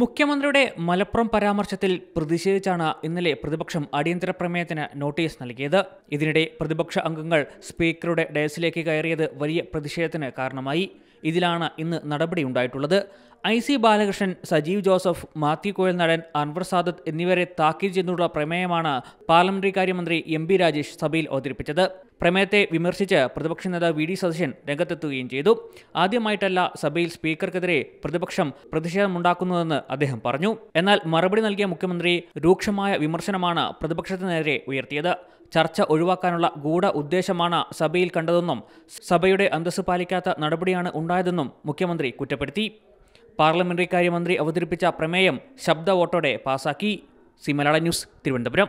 മുഖ്യമന്ത്രിയുടെ മലപ്പുറം പരാമർശത്തിൽ പ്രതിഷേധിച്ചാണ് ഇന്നലെ പ്രതിപക്ഷം അടിയന്തര പ്രമേയത്തിന് നോട്ടീസ് നൽകിയത് ഇതിനിടെ പ്രതിപക്ഷ അംഗങ്ങൾ സ്പീക്കറുടെ ഡയസിലേക്ക് കയറിയത് വലിയ പ്രതിഷേധത്തിന് കാരണമായി ഇതിലാണ് ഇന്ന് ഉണ്ടായിട്ടുള്ളത് I C Balakrishnan Sajeev Joseph Mathew Kuzhalnadan Anwar Sadath എന്നിവരെ താക്കീത് ചെയ്തുള്ള പ്രമേയമാണ് പാർലമെന്ററി കാര്യമന്ത്രി എം പി രാജേഷ് സഭയിൽ അവതരിപ്പിച്ചത് പ്രമേയത്തെ വിമർശിച്ച് പ്രതിപക്ഷ നേതാവ് വി ഡി സതീശൻ രംഗത്തെത്തുകയും ചെയ്തു ആദ്യമായിട്ടല്ല സഭയിൽ സ്പീക്കർക്കെതിരെ പ്രതിപക്ഷം പ്രതിഷേധമുണ്ടാക്കുന്നതെന്ന് അദ്ദേഹം പറഞ്ഞു എന്നാൽ മറുപടി നൽകിയ മുഖ്യമന്ത്രി രൂക്ഷമായ വിമർശനമാണ് പ്രതിപക്ഷത്തിനെതിരെ ഉയർത്തിയത് ചർച്ച ഒഴിവാക്കാനുള്ള ഗൂഢ ഉദ്ദേശമാണ് സഭയിൽ കണ്ടതെന്നും സഭയുടെ അന്തസ്സ് പാലിക്കാത്ത നടപടിയാണ് ഉണ്ടായതെന്നും മുഖ്യമന്ത്രി കുറ്റപ്പെടുത്തി പാർലമെന്ററി കാര്യമന്ത്രി അവതരിപ്പിച്ച പ്രമേയം ശബ്ദ വോട്ടോടെ പാസാക്കി സി മലയാള ന്യൂസ് തിരുവനന്തപുരം